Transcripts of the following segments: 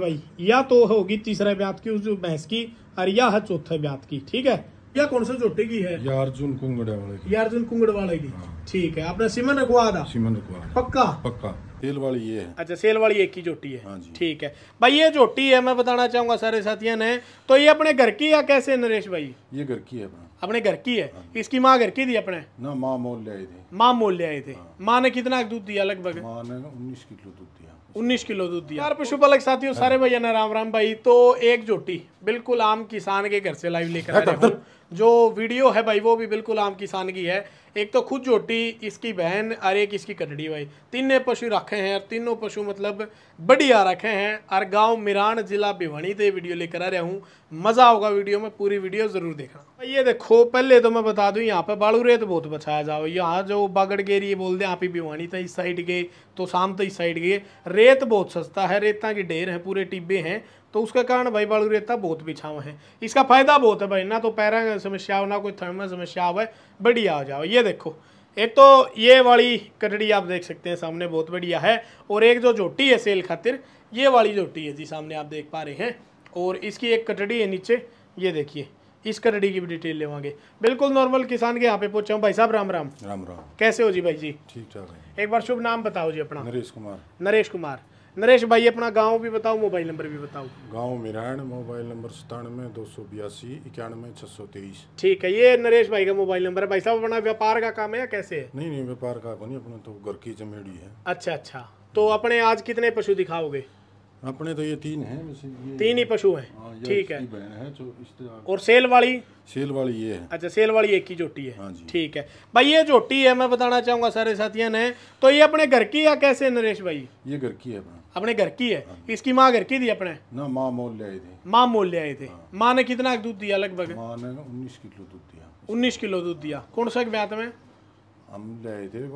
भाई या तो होगी तीसरे ब्यात की उस भैंस की और या है चौथे ब्यात की ठीक है या कौन सा झोटे की है अर्जुन कुंगड़े वाले की अर्जुन कुंगड़ वाले की हाँ। ठीक है आपने सिमन रखवा था सिमन रखवा पक्का पक्का सेल वाली ये है अच्छा सेल वाली एक ही झोटी है हाँ ठीक है भाई ये झोटी है मैं बताना चाहूंगा सारे साथियों ने तो ये अपने घर की या कैसे नरेश भाई ये घर की है अपने घर की है हाँ। इसकी माँ घर की थी अपने ना माँ मोल ले आई थी माँ मोल ले आई थे माँ ने कितना दूध दिया लगभग माँ ने उन्नीस किलो दूध दिया उन्नीस किलो दूध दिया यार पशुपालक साथियों सारे भैया ना राम राम भाई तो एक जोटी बिल्कुल आम किसान के घर से लाइव लेकर हूँ जो वीडियो है भाई वो भी बिल्कुल आम किसान की है एक तो खुद जोटी इसकी बहन और एक इसकी कटड़ी भाई तीनों पशु रखे हैं और तीनों पशु मतलब बढ़िया रखे हैं और गांव मिरान जिला भिवानी से वीडियो लेकर आ रहा हूँ मज़ा होगा वीडियो में पूरी वीडियो ज़रूर देखना भाई ये देखो पहले तो मैं बता दूँ यहाँ पर बाड़ू रेत बहुत बचाया जाओ यहाँ जो बागड़ गेरी ये बोलते हैं आप ही भिवानी था इस साइड गए तो शाम तो इस साइड गए रेत बहुत सस्ता है रेता के ढेर हैं पूरे टिब्बे हैं तो उसके कारण भाई बड़ रेता बहुत बिछाव है इसका फायदा बहुत है भाई ना तो पैर समस्या हो ना कोई थर्मल समस्या हो बढ़िया हो जाओ ये देखो एक तो ये वाली कटड़ी आप देख सकते हैं सामने बहुत बढ़िया है और एक जो झोटी है सेल खातिर ये वाली झोटी है जी सामने आप देख पा रहे हैं और इसकी एक कटड़ी है नीचे ये देखिए इस कटड़ी की भी डिटेल लेवागे बिल्कुल नॉर्मल किसान के यहाँ पे पहुंचा भाई साहब राम राम राम राम कैसे हो जी भाई जी ठीक ठाक एक बार शुभ नाम बताओ जी अपना नरेश कुमार नरेश कुमार नरेश भाई अपना गांव भी बताओ मोबाइल नंबर भी बताओ गांव मिराण मोबाइल नंबर सतानवे दो सौ बयासी इक्यानवे छह सौ तेईस ठीक है ये नरेश भाई का मोबाइल नंबर है भाई साहब अपना व्यापार का काम है या कैसे है नहीं नहीं व्यापार का नहीं अपना तो घर की जमेड़ी है अच्छा अच्छा तो अपने आज कितने पशु दिखाओगे अपने तो ये तीन हैं ये तीन ही पशु हैं हाँ, ठीक है, है जो और सेल वाली सेल वाली ये है अच्छा सेल वाली एक ही जोटी है हाँ ठीक है भाई ये जोटी है मैं बताना चाहूंगा सारे साथियों ने तो ये अपने घर की या कैसे नरेश भाई ये घर की है अपने घर की है हाँ इसकी माँ घर की थी अपने ना माँ मोल ले आए थे माँ मोल ले आए थे माँ ने कितना दूध दिया लगभग माँ ने उन्नीस किलो दूध दिया उन्नीस किलो दूध दिया कौन सा ब्यात में हम ले आए थे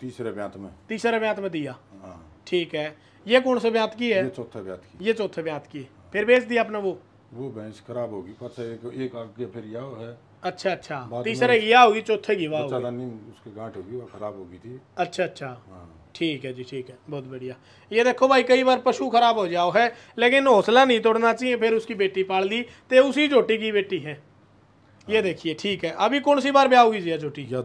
तीसरे ब्यात में तीसरे ब्यात में दिया हाँ ठीक है ये कौन से ब्यात की है ये चौथे ब्यात की ये चौथे ब्यात की फिर बेच दिया अपना वो वो भैंस खराब होगी एक एक आगे फिर यह है अच्छा अच्छा तीसरे यह होगी चौथे की वाह उसके गांठ होगी वो खराब होगी थी अच्छा अच्छा हाँ। ठीक है जी ठीक है बहुत बढ़िया ये देखो भाई कई बार पशु खराब हो जाओ है लेकिन हौसला नहीं तोड़ना चाहिए फिर उसकी बेटी पाल दी तो उसी चोटी की बेटी है ये हाँ। देखिए ठीक है अभी कौन सी बार ब्याह होगी जी चोटी या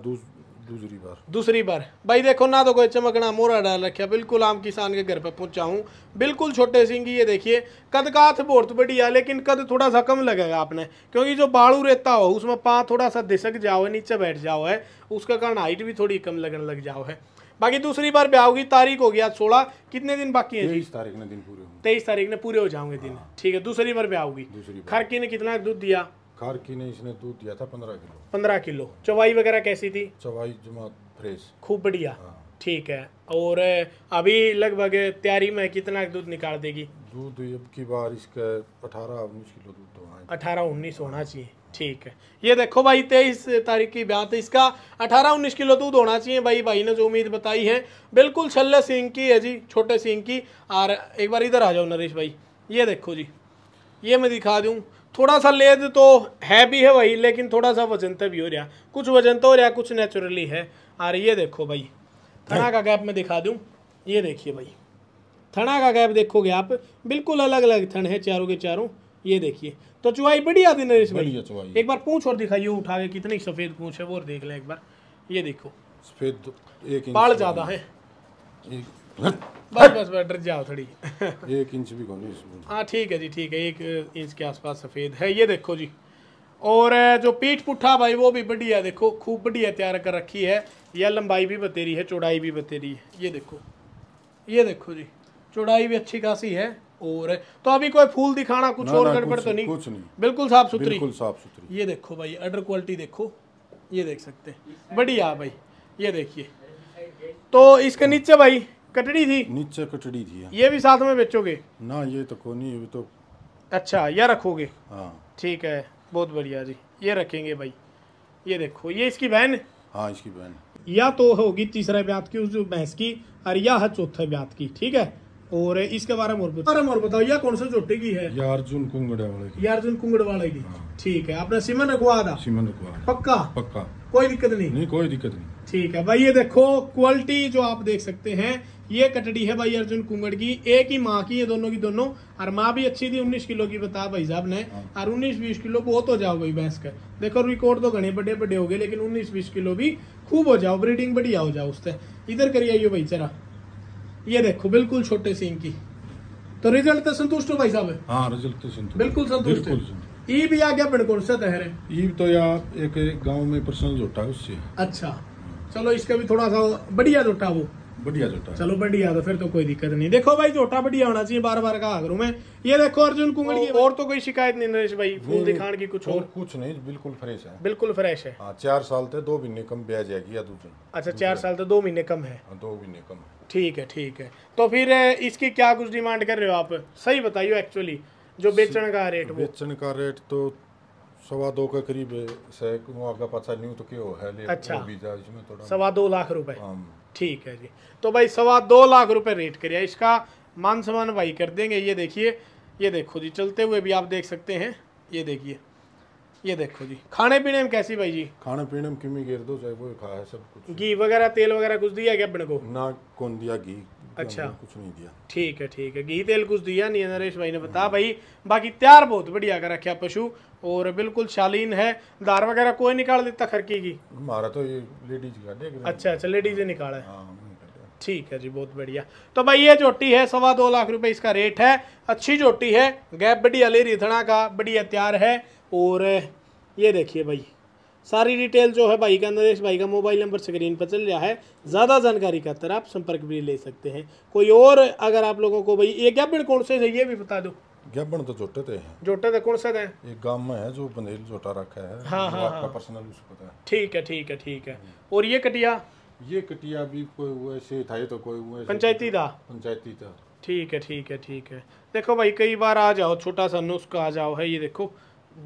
दूसरी बार दूसरी बार भाई देखो ना तो कोई चमकना मोरा डाल रखा बिल्कुल आम किसान के घर पे पहुंचा हूँ बिल्कुल छोटे सिंह ये देखिए कद का बहुत बढ़िया लेकिन कद थोड़ा सा कम लगेगा आपने क्योंकि जो बाड़ू रहता हो उसमें पाँ थोड़ा सा दिसक जाओ है नीचे बैठ जाओ है उसका कारण हाइट भी थोड़ी कम लगने लग जाओ है बाकी दूसरी बार ब्याह होगी तारीख हो गया सोलह कितने दिन बाकी है तेईस तारीख ने दिन पूरे तेईस तारीख ने पूरे हो जाओगे दिन हाँ। ठीक है दूसरी बार ब्याह होगी खरकी ने कितना दूध दिया कार की ने इसने दूध दिया था पंद्रह किलो पंद्रह किलो चवाई वगैरह कैसी थी चवाई जमा फ्रेश खूब बढ़िया हाँ। ठीक है और अभी लगभग तैयारी में कितना दूध निकाल देगी दूध अब की बार इसका अठारह उन्नीस किलो दूध होना तो अठारह उन्नीस होना चाहिए ठीक है ये देखो भाई तेईस तारीख की बात है इसका अठारह उन्नीस किलो दूध होना चाहिए भाई भाई ने जो उम्मीद बताई है बिल्कुल छल्ले सिंह की है जी छोटे सिंह की और एक बार इधर आ जाओ नरेश भाई ये देखो जी ये मैं दिखा दूँ थोड़ा सा लेद तो है भी है वही लेकिन थोड़ा सा तो भी हो रहा कुछ वजन तो हो रहा कुछ नेचुरली है और ये देखो भाई थना का गैप मैं दिखा दूँ ये देखिए भाई थना का गैप देखोगे आप बिल्कुल अलग अलग थन है चारों के चारों ये देखिए तो चुवाई बढ़िया दिन नरेश भाई एक बार पूछ और दिखाइए उठा के कितनी सफ़ेद पूछ है वो और देख लें एक बार ये देखो सफ़ेद एक पाल ज़्यादा है बस बस बस डर जाओ थोड़ी एक इंच भी कौन इसमें हाँ ठीक है जी ठीक है एक इंच के आसपास सफ़ेद है ये देखो जी और जो पीठ पुट्ठा भाई वो भी बढ़िया देखो खूब बढ़िया तैयार कर रखी है यह लंबाई भी बतेरी है चौड़ाई भी बतेरी है ये देखो ये देखो जी चौड़ाई भी अच्छी खासी है और तो अभी कोई फूल दिखाना कुछ और गड़बड़ तो नहीं कुछ नहीं बिल्कुल साफ सुथरी बिल्कुल साफ सुथरी ये देखो भाई अडर क्वालिटी देखो ये देख सकते हैं बढ़िया भाई ये देखिए तो इसके नीचे भाई कटड़ी थी नीचे कटड़ी थी हाँ। ये भी साथ में बेचोगे ना ये तो को नहीं तो अच्छा यह रखोगे हाँ ठीक है बहुत बढ़िया जी ये रखेंगे भाई ये देखो ये इसकी बहन हाँ इसकी बहन या तो होगी तीसरे ब्यात की उस भैंस की और या है चौथे ब्यात की ठीक है और इसके बारे में और बताओ और बताओ यह कौन से जोटे की है अर्जुन कुंगड़ वाले की अर्जुन कुंगड़ वाले की हाँ। ठीक है आपने सिमन रखवा था सिमन रखवा पक्का पक्का कोई दिक्कत नहीं कोई दिक्कत नहीं ठीक है भाई ये देखो क्वालिटी जो आप देख सकते हैं ये कटड़ी है भाई अर्जुन कुंगड़ की एक ही माँ की है दोनों की दोनों और माँ भी अच्छी थी 19 किलो की बता भाई साहब ने हाँ। और 19 बीस किलो बहुत हो जाओ भाई भैंस का देखो रिकॉर्ड तो घने बड़े बड़े हो गए लेकिन 19 बीस किलो भी खूब हो जाओ ब्रीडिंग बढ़िया हो जाओ उससे इधर करिए आइयो भाई जरा ये देखो बिल्कुल छोटे सिंह की तो रिजल्ट तो संतुष्ट हो भाई साहब हाँ रिजल्ट तो संतुष्ट बिल्कुल संतुष्ट ई भी आ गया बड़कोड़ से तहरे ई तो यार एक गाँव में पर्सनल जोटा है उससे अच्छा चलो इसका भी थोड़ा सा बढ़िया जोटा वो बढ़िया जोटा चलो बढ़िया तो फिर तो कोई दिक्कत नहीं देखो भाई जोटा बढ़िया होना चाहिए बार बार कहा करूँ मैं ये देखो अर्जुन कुंगड़ी की और तो कोई शिकायत नहीं नरेश भाई फूल दिखाने की कुछ और कुछ नहीं बिल्कुल फ्रेश है बिल्कुल फ्रेश है हाँ, चार साल तो दो महीने कम ब्याज है अच्छा चार साल तो दो महीने कम है हाँ, दो महीने कम ठीक है ठीक है तो फिर इसकी क्या कुछ डिमांड कर रहे हो आप सही बताइयो एक्चुअली जो बेचने का रेट बेचने का रेट तो सवा दो के करीब सैकड़ों आपका पता नहीं तो क्यों है ले अच्छा बीजा इसमें थोड़ा सवा दो लाख रुपए हाँ। ठीक है जी तो भाई सवा दो लाख रुपए रेट करिए इसका मान सम्मान भाई कर देंगे ये देखिए ये देखो जी चलते हुए भी आप देख सकते हैं ये देखिए ये देखो जी खाने पीने में कैसी भाई जी खाने पीने में दो चाहे वो खा सब कुछ घी वगैरह तेल वगैरह कुछ दिया क्या अपने को ना कौन दिया घी अच्छा कुछ नहीं दिया ठीक है ठीक है घी तेल कुछ दिया नहीं है नरेश भाई ने बता भाई बाकी तैयार बहुत बढ़िया कर रखे पशु और बिल्कुल शालीन है दार वगैरह कोई निकाल देता खरकी की हमारा तो ये लेडीज का अच्छा अच्छा लेडीज ही निकाला है हाँ, ठीक है जी बहुत बढ़िया तो भाई ये चोटी है सवा दो लाख रुपए इसका रेट है अच्छी चोटी है गैप बढ़िया ले रिथना का बढ़िया तैयार है और ये देखिए भाई सारी डिटेल जो है भाई का नरेश भाई का मोबाइल नंबर स्क्रीन पर चल रहा है ज़्यादा जानकारी का तरह आप संपर्क भी ले सकते हैं कोई और अगर आप लोगों को भाई ये ज्ञापन कौन से है ये भी बता दो ज्ञापन तो जोटे थे तो हैं जोटे थे तो कौन सा एक गांव में है जो बंदेल जोटा रखा है हाँ हाँ आपका पर्सनल उसको पता है ठीक है ठीक है ठीक है और ये कटिया ये कटिया भी कोई ऐसे था तो कोई हुआ पंचायती था पंचायती था ठीक है ठीक है ठीक है देखो भाई कई बार आ जाओ छोटा सा नुस्खा आ जाओ है ये देखो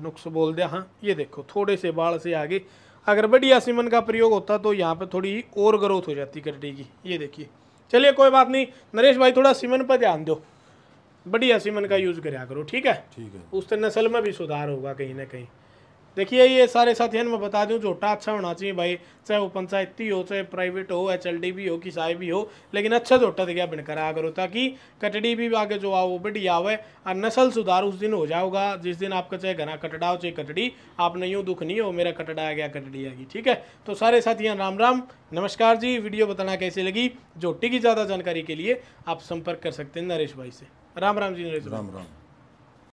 नुक्स बोल दिया हाँ ये देखो थोड़े से बाढ़ से आगे अगर बढ़िया सीमन का प्रयोग होता तो यहाँ पे थोड़ी और ग्रोथ हो जाती करडी की ये देखिए चलिए कोई बात नहीं नरेश भाई थोड़ा सीमन पर ध्यान दो बढ़िया सीमन का यूज़ कराया करो ठीक है ठीक है उससे नस्ल में भी सुधार होगा कहीं ना कहीं देखिए ये सारे साथियों मैं बता दूं झोटा अच्छा होना चाहिए भाई चाहे वो पंचायती हो चाहे प्राइवेट हो एच एल डी भी हो किसाई भी हो लेकिन अच्छा झोटा दिखा बिन आया करो ताकि कटड़ी भी आगे जो आओ वो बढ़िया आवे और नस्ल सुधार उस दिन हो जाओगा जिस दिन आपका चाहे घना कटड़ा हो चाहे कटड़ी आप नहीं हो दुख नहीं हो मेरा कटड़ा आ गया कटड़ी आ गई ठीक है तो सारे साथियाँ राम राम नमस्कार जी वीडियो बताना कैसी लगी झोटी की ज़्यादा जानकारी के लिए आप संपर्क कर सकते हैं नरेश भाई से राम राम जी नरेश राम राम